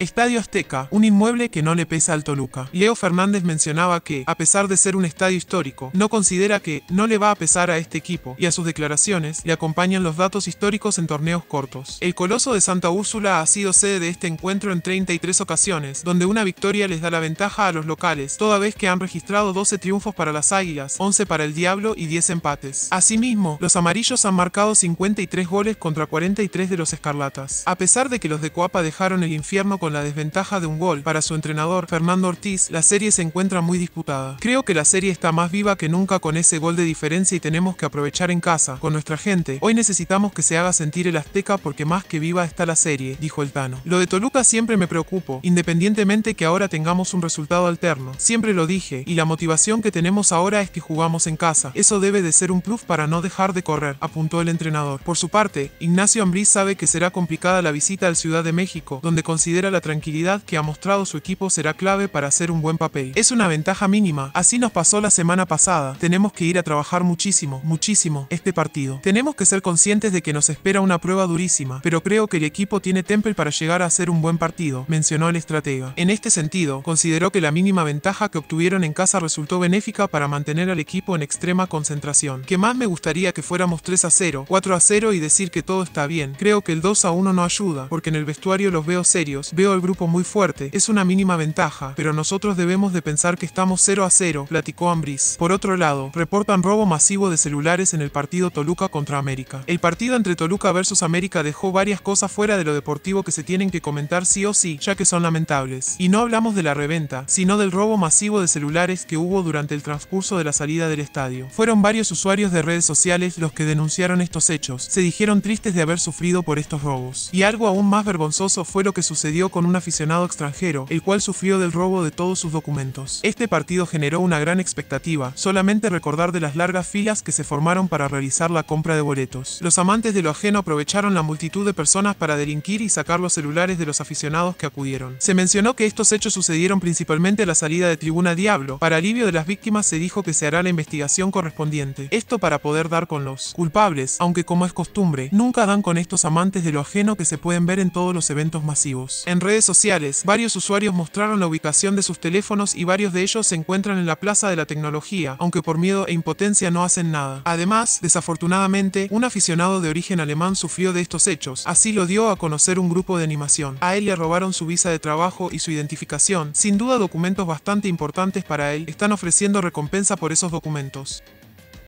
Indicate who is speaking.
Speaker 1: Estadio Azteca, un inmueble que no le pesa al Toluca. Leo Fernández mencionaba que, a pesar de ser un estadio histórico, no considera que no le va a pesar a este equipo, y a sus declaraciones le acompañan los datos históricos en torneos cortos. El Coloso de Santa Úrsula ha sido sede de este encuentro en 33 ocasiones, donde una victoria les da la ventaja a los locales, toda vez que han registrado 12 triunfos para las Águilas, 11 para el Diablo y 10 empates. Asimismo, los amarillos han marcado 53 goles contra 43 de los Escarlatas. A pesar de que los de Coapa dejaron el infierno con la desventaja de un gol. Para su entrenador, Fernando Ortiz, la serie se encuentra muy disputada. Creo que la serie está más viva que nunca con ese gol de diferencia y tenemos que aprovechar en casa, con nuestra gente. Hoy necesitamos que se haga sentir el Azteca porque más que viva está la serie, dijo el Tano. Lo de Toluca siempre me preocupo, independientemente que ahora tengamos un resultado alterno. Siempre lo dije, y la motivación que tenemos ahora es que jugamos en casa. Eso debe de ser un plus para no dejar de correr, apuntó el entrenador. Por su parte, Ignacio Ambriz sabe que será complicada la visita al Ciudad de México, donde considera la tranquilidad que ha mostrado su equipo será clave para hacer un buen papel. Es una ventaja mínima, así nos pasó la semana pasada. Tenemos que ir a trabajar muchísimo, muchísimo, este partido. Tenemos que ser conscientes de que nos espera una prueba durísima, pero creo que el equipo tiene temple para llegar a hacer un buen partido, mencionó el estratega. En este sentido, consideró que la mínima ventaja que obtuvieron en casa resultó benéfica para mantener al equipo en extrema concentración. Que más me gustaría que fuéramos 3 a 0, 4 a 0 y decir que todo está bien. Creo que el 2 a 1 no ayuda, porque en el vestuario los veo serios, veo el grupo muy fuerte, es una mínima ventaja, pero nosotros debemos de pensar que estamos 0 a 0, platicó Ambriz. Por otro lado, reportan robo masivo de celulares en el partido Toluca contra América. El partido entre Toluca versus América dejó varias cosas fuera de lo deportivo que se tienen que comentar sí o sí, ya que son lamentables. Y no hablamos de la reventa, sino del robo masivo de celulares que hubo durante el transcurso de la salida del estadio. Fueron varios usuarios de redes sociales los que denunciaron estos hechos, se dijeron tristes de haber sufrido por estos robos. Y algo aún más vergonzoso fue lo que sucedió con un aficionado extranjero, el cual sufrió del robo de todos sus documentos. Este partido generó una gran expectativa, solamente recordar de las largas filas que se formaron para realizar la compra de boletos. Los amantes de lo ajeno aprovecharon la multitud de personas para delinquir y sacar los celulares de los aficionados que acudieron. Se mencionó que estos hechos sucedieron principalmente a la salida de Tribuna Diablo. Para alivio de las víctimas se dijo que se hará la investigación correspondiente. Esto para poder dar con los culpables, aunque como es costumbre, nunca dan con estos amantes de lo ajeno que se pueden ver en todos los eventos masivos. En redes sociales, varios usuarios mostraron la ubicación de sus teléfonos y varios de ellos se encuentran en la Plaza de la Tecnología, aunque por miedo e impotencia no hacen nada. Además, desafortunadamente, un aficionado de origen alemán sufrió de estos hechos, así lo dio a conocer un grupo de animación. A él le robaron su visa de trabajo y su identificación, sin duda documentos bastante importantes para él, están ofreciendo recompensa por esos documentos.